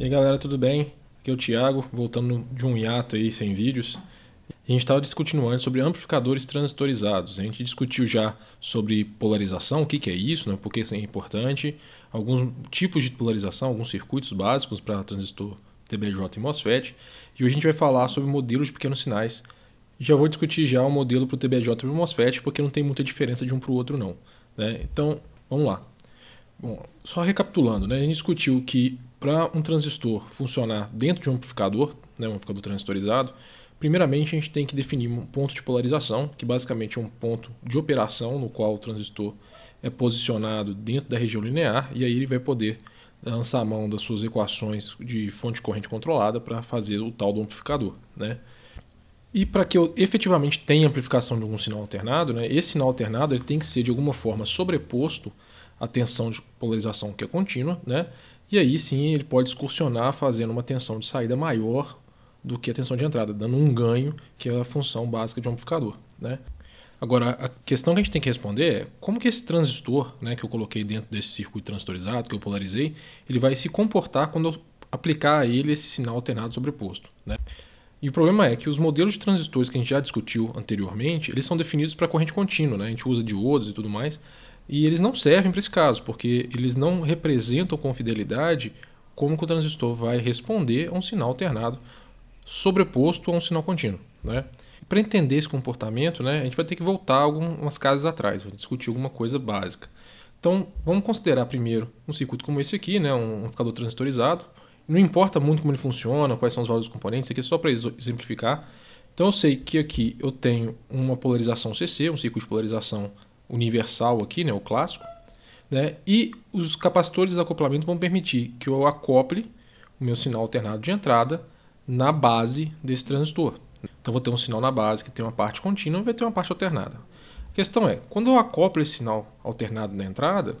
E aí galera, tudo bem? Aqui é o Thiago, voltando de um hiato aí sem vídeos. A gente estava discutindo antes sobre amplificadores transistorizados. A gente discutiu já sobre polarização, o que, que é isso, né? por que isso é importante, alguns tipos de polarização, alguns circuitos básicos para transistor TBJ e MOSFET. E hoje a gente vai falar sobre modelos de pequenos sinais. Já vou discutir já o modelo para o TBJ e para o MOSFET, porque não tem muita diferença de um para o outro não. Né? Então, vamos lá. Bom, só recapitulando, né? a gente discutiu que para um transistor funcionar dentro de um amplificador, né, um amplificador transistorizado, primeiramente a gente tem que definir um ponto de polarização, que basicamente é um ponto de operação no qual o transistor é posicionado dentro da região linear e aí ele vai poder lançar a mão das suas equações de fonte corrente controlada para fazer o tal do amplificador, né? E para que eu efetivamente tenha amplificação de algum sinal alternado, né, esse sinal alternado ele tem que ser de alguma forma sobreposto à tensão de polarização que é contínua, né, e aí sim ele pode excursionar fazendo uma tensão de saída maior do que a tensão de entrada, dando um ganho, que é a função básica de um amplificador. Né? Agora, a questão que a gente tem que responder é como que esse transistor né, que eu coloquei dentro desse circuito transistorizado, que eu polarizei, ele vai se comportar quando eu aplicar a ele esse sinal alternado sobreposto. Né? E o problema é que os modelos de transistores que a gente já discutiu anteriormente, eles são definidos para corrente contínua, né? a gente usa diodos e tudo mais, e eles não servem para esse caso, porque eles não representam com fidelidade como que o transistor vai responder a um sinal alternado sobreposto a um sinal contínuo. Né? Para entender esse comportamento, né, a gente vai ter que voltar algumas casas atrás, vai discutir alguma coisa básica. Então, vamos considerar primeiro um circuito como esse aqui, né, um amplificador transistorizado. Não importa muito como ele funciona, quais são os valores dos componentes, aqui é só para exemplificar. Então, eu sei que aqui eu tenho uma polarização CC, um circuito de polarização universal aqui, né, o clássico, né, e os capacitores de acoplamento vão permitir que eu acople o meu sinal alternado de entrada na base desse transistor. Então vou ter um sinal na base que tem uma parte contínua e vai ter uma parte alternada. A questão é, quando eu acoplo esse sinal alternado na entrada,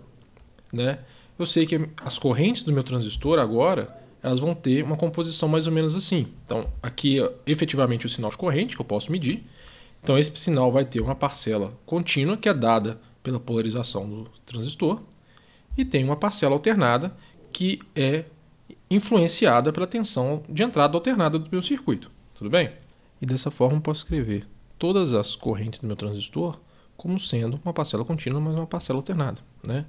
né, eu sei que as correntes do meu transistor agora elas vão ter uma composição mais ou menos assim. Então aqui efetivamente o sinal de corrente que eu posso medir, então esse sinal vai ter uma parcela contínua que é dada pela polarização do transistor e tem uma parcela alternada que é influenciada pela tensão de entrada alternada do meu circuito. Tudo bem? E dessa forma eu posso escrever todas as correntes do meu transistor como sendo uma parcela contínua, mas uma parcela alternada. Né?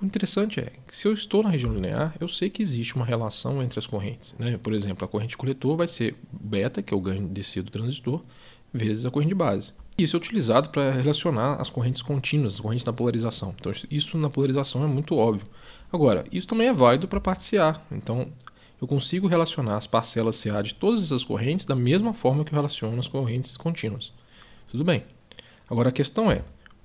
O interessante é que se eu estou na região linear, eu sei que existe uma relação entre as correntes. Né? Por exemplo, a corrente coletor vai ser beta, que é o ganho de DC do transistor, vezes a corrente de base. Isso é utilizado para relacionar as correntes contínuas, as correntes na polarização. Então, isso na polarização é muito óbvio. Agora, isso também é válido para CA. Então, eu consigo relacionar as parcelas CA de todas essas correntes da mesma forma que eu relaciono as correntes contínuas. Tudo bem. Agora a questão é,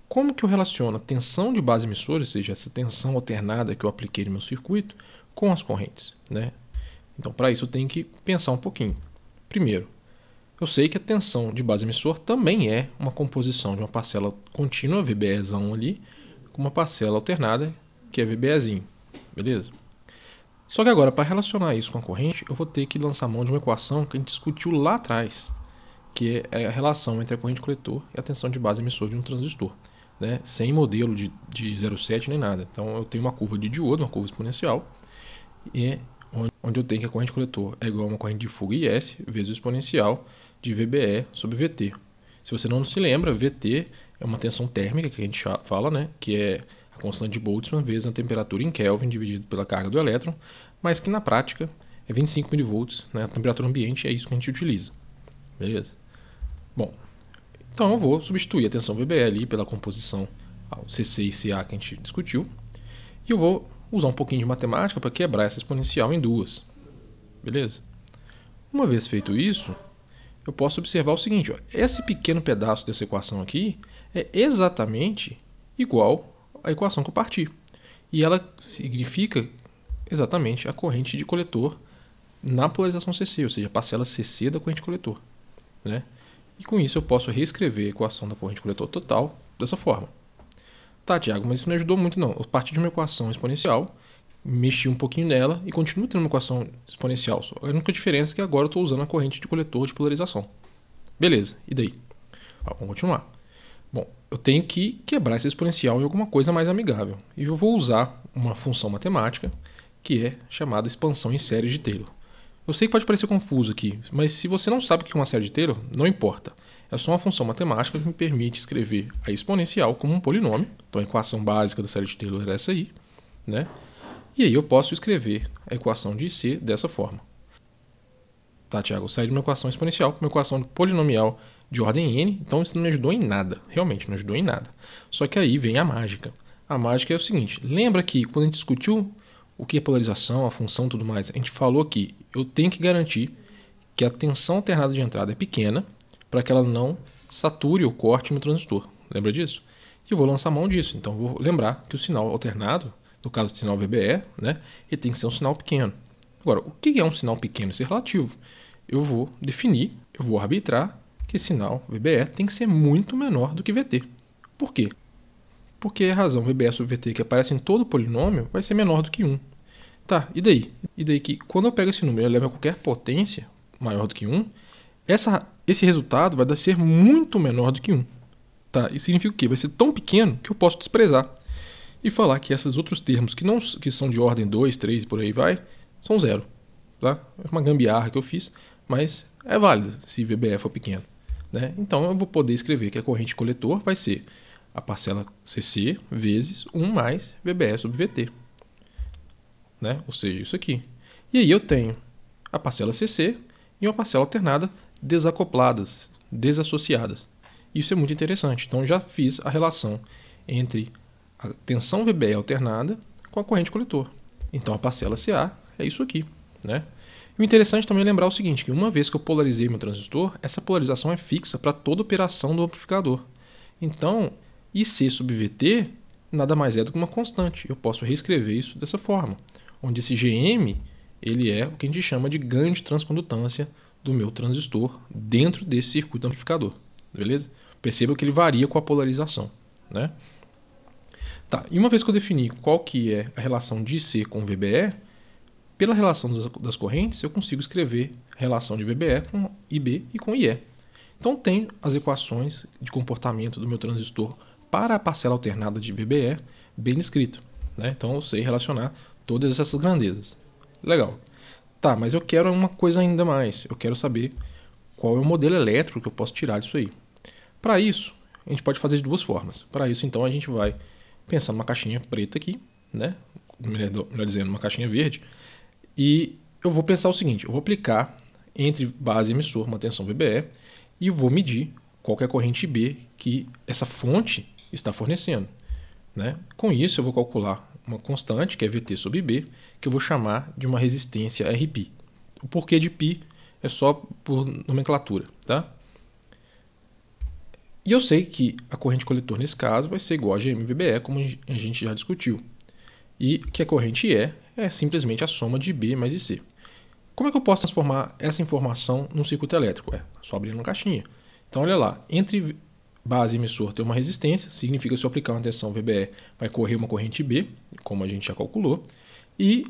como que eu relaciono a tensão de base emissora, ou seja, essa tensão alternada que eu apliquei no meu circuito, com as correntes? Né? Então, para isso, eu tenho que pensar um pouquinho. Primeiro, eu sei que a tensão de base emissor também é uma composição de uma parcela contínua, VBS1 ali, com uma parcela alternada, que é VBEzinho. Beleza? Só que agora, para relacionar isso com a corrente, eu vou ter que lançar mão de uma equação que a gente discutiu lá atrás, que é a relação entre a corrente coletor e a tensão de base emissor de um transistor, né? sem modelo de, de 0,7 nem nada. Então, eu tenho uma curva de diodo, uma curva exponencial, e é onde eu tenho que a corrente coletor é igual a uma corrente de fuga IS vezes o exponencial de VBE sobre VT. Se você não se lembra, VT é uma tensão térmica que a gente fala, né? que é a constante de Boltzmann vezes a temperatura em Kelvin dividido pela carga do elétron, mas que na prática é 25 mV, né? a temperatura ambiente é isso que a gente utiliza. Beleza? Bom, então eu vou substituir a tensão VBE ali pela composição CC e CA que a gente discutiu, e eu vou usar um pouquinho de matemática para quebrar essa exponencial em duas. Beleza? Uma vez feito isso, eu posso observar o seguinte: ó, esse pequeno pedaço dessa equação aqui é exatamente igual à equação que eu parti. E ela significa exatamente a corrente de coletor na polarização CC, ou seja, a parcela CC da corrente coletor. Né? E com isso eu posso reescrever a equação da corrente coletor total dessa forma. Tá, Tiago, mas isso não ajudou muito, não. Eu parti de uma equação exponencial, mexi um pouquinho nela e continuo tendo uma equação exponencial. Só. A única diferença é que agora eu estou usando a corrente de coletor de polarização. Beleza, e daí? Ó, vamos continuar. Bom, eu tenho que quebrar essa exponencial em alguma coisa mais amigável. E eu vou usar uma função matemática que é chamada expansão em série de Taylor. Eu sei que pode parecer confuso aqui, mas se você não sabe o que é uma série de Taylor, não importa é só uma função matemática que me permite escrever a exponencial como um polinômio. Então a equação básica da série de Taylor era essa aí. Né? E aí eu posso escrever a equação de C dessa forma. Tá, Tiago, eu saí de uma equação exponencial para uma equação polinomial de ordem n, então isso não me ajudou em nada, realmente não ajudou em nada. Só que aí vem a mágica. A mágica é o seguinte, lembra que quando a gente discutiu o que é polarização, a função e tudo mais, a gente falou que eu tenho que garantir que a tensão alternada de entrada é pequena para que ela não sature o corte no transistor. Lembra disso? E eu vou lançar mão disso. Então vou lembrar que o sinal alternado, no caso do sinal VBE, né, ele tem que ser um sinal pequeno. Agora, o que é um sinal pequeno? Isso é relativo. Eu vou definir, eu vou arbitrar que sinal VBE tem que ser muito menor do que VT. Por quê? Porque a razão VBE sobre VT que aparece em todo polinômio vai ser menor do que 1. Tá, e daí? E daí que quando eu pego esse número e levo a qualquer potência maior do que 1, essa esse resultado vai ser muito menor do que 1. Tá? Isso significa o quê? Vai ser tão pequeno que eu posso desprezar e falar que esses outros termos que, não, que são de ordem 2, 3 e por aí vai, são zero. Tá? É uma gambiarra que eu fiz, mas é válida se VBE for pequeno. Né? Então eu vou poder escrever que a corrente coletor vai ser a parcela CC vezes 1 mais VBE sobre VT. Né? Ou seja, isso aqui. E aí eu tenho a parcela CC e uma parcela alternada desacopladas, desassociadas. Isso é muito interessante. Então já fiz a relação entre a tensão VBE alternada com a corrente coletor. Então a parcela CA é isso aqui, né? E o interessante também é lembrar o seguinte, que uma vez que eu polarizei meu transistor, essa polarização é fixa para toda operação do amplificador. Então, IC sub VT nada mais é do que uma constante. Eu posso reescrever isso dessa forma, onde esse GM ele é o que a gente chama de ganho de transcondutância do meu transistor dentro desse circuito amplificador, beleza? Perceba que ele varia com a polarização, né? Tá, e uma vez que eu defini qual que é a relação de C com VBE, pela relação das, correntes eu consigo escrever relação de VBE com IB e com IE. Então tenho as equações de comportamento do meu transistor para a parcela alternada de VBE bem escrito. Né? Então eu sei relacionar todas essas grandezas. Legal. Tá, mas eu quero uma coisa ainda mais. Eu quero saber qual é o modelo elétrico que eu posso tirar disso aí. Para isso, a gente pode fazer de duas formas. Para isso, então, a gente vai pensar numa caixinha preta aqui, né? Melhor dizendo, uma caixinha verde. E eu vou pensar o seguinte: eu vou aplicar entre base e emissor uma tensão VBE e vou medir qual é a corrente B que essa fonte está fornecendo. Né? Com isso, eu vou calcular uma constante, que é Vt sobre B, que eu vou chamar de uma resistência Rπ. O porquê de π é só por nomenclatura, tá? E eu sei que a corrente coletor nesse caso vai ser igual a GMVBE, como a gente já discutiu. E que a corrente E é simplesmente a soma de B mais IC. Como é que eu posso transformar essa informação num circuito elétrico? É só abrindo uma caixinha. Então, olha lá, entre base emissor tem uma resistência, significa que se eu aplicar uma tensão VBE vai correr uma corrente B, como a gente já calculou, e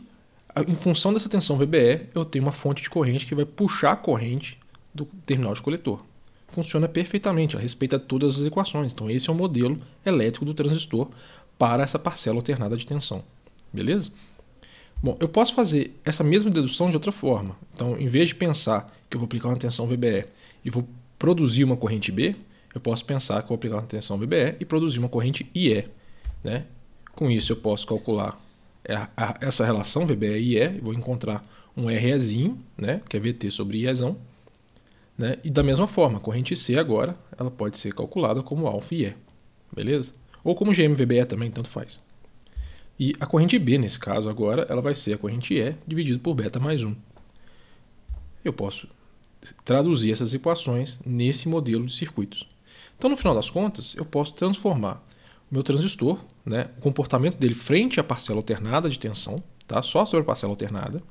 em função dessa tensão VBE eu tenho uma fonte de corrente que vai puxar a corrente do terminal de coletor. Funciona perfeitamente, ela respeita todas as equações, então esse é o modelo elétrico do transistor para essa parcela alternada de tensão, beleza? Bom, eu posso fazer essa mesma dedução de outra forma. Então, em vez de pensar que eu vou aplicar uma tensão VBE e vou produzir uma corrente B, eu posso pensar que eu vou aplicar uma tensão VBE e produzir uma corrente IE. Né? Com isso, eu posso calcular é, essa relação VBE-IE, e vou encontrar um REzinho, né? que é VT sobre IE. Né? E da mesma forma, a corrente C agora ela pode ser calculada como alfa-IE. Beleza? Ou como GMVBE também, tanto faz. E a corrente B, nesse caso agora, ela vai ser a corrente E dividido por beta mais 1. Eu posso traduzir essas equações nesse modelo de circuitos. Então, no final das contas, eu posso transformar o meu transistor, né, o comportamento dele frente à parcela alternada de tensão, tá, só sobre a parcela alternada,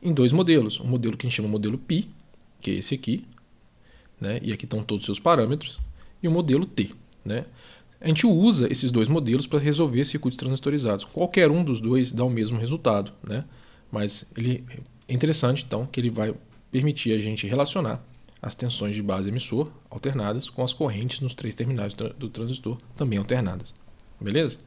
em dois modelos. Um modelo que a gente chama modelo π, que é esse aqui, né, e aqui estão todos os seus parâmetros, e o modelo T. Né? A gente usa esses dois modelos para resolver circuitos transistorizados. Qualquer um dos dois dá o mesmo resultado, né? mas ele, é interessante então que ele vai permitir a gente relacionar as tensões de base emissor alternadas com as correntes nos três terminais do transistor também alternadas. Beleza?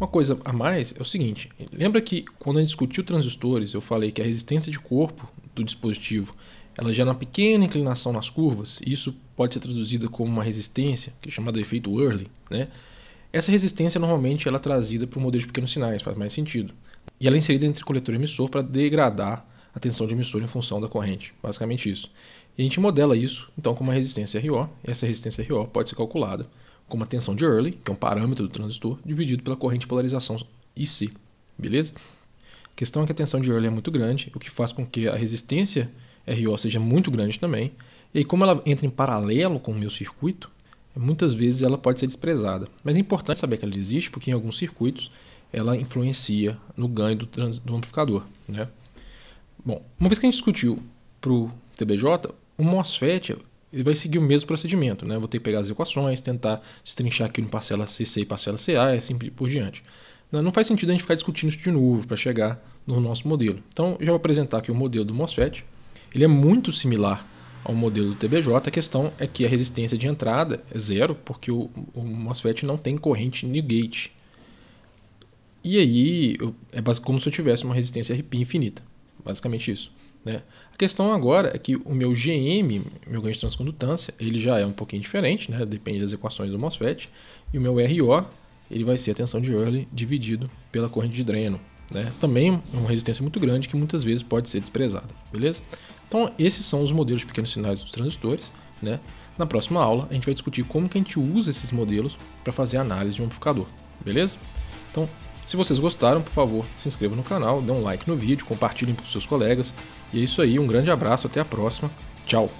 Uma coisa a mais é o seguinte: lembra que quando gente discutiu transistores, eu falei que a resistência de corpo do dispositivo ela gera uma pequena inclinação nas curvas, e isso pode ser traduzida como uma resistência, que é chamada de efeito Whirling. Né? Essa resistência normalmente ela é trazida para o modelo de pequenos sinais, faz mais sentido. E ela é inserida entre coletor e emissor para degradar a tensão de emissor em função da corrente. Basicamente isso. E a gente modela isso, então, com uma resistência RO. Essa resistência RO pode ser calculada com uma tensão de Early, que é um parâmetro do transistor, dividido pela corrente de polarização IC. Beleza? A questão é que a tensão de Early é muito grande, o que faz com que a resistência RO seja muito grande também. E como ela entra em paralelo com o meu circuito, muitas vezes ela pode ser desprezada. Mas é importante saber que ela existe, porque em alguns circuitos ela influencia no ganho do, do amplificador. Né? Bom, uma vez que a gente discutiu para o TBJ, o MOSFET ele vai seguir o mesmo procedimento. Né? vou ter que pegar as equações, tentar destrinchar aquilo em parcela CC e parcela CA e assim por diante. Né? Não faz sentido a gente ficar discutindo isso de novo para chegar no nosso modelo. Então, eu já vou apresentar aqui o modelo do MOSFET. Ele é muito similar ao modelo do TBJ. A questão é que a resistência de entrada é zero, porque o, o MOSFET não tem corrente no gate. E aí, eu, é como se eu tivesse uma resistência RP infinita. Basicamente isso. Né? A questão agora é que o meu GM, meu ganho de transcondutância, ele já é um pouquinho diferente, né? depende das equações do MOSFET, e o meu RO ele vai ser a tensão de Early dividido pela corrente de dreno. Né? Também uma resistência muito grande que muitas vezes pode ser desprezada, beleza? Então esses são os modelos de pequenos sinais dos transistores. Né? Na próxima aula a gente vai discutir como que a gente usa esses modelos para fazer análise de um amplificador, beleza? Então se vocês gostaram, por favor, se inscreva no canal, dê um like no vídeo, compartilhem com seus colegas. E é isso aí, um grande abraço, até a próxima. Tchau!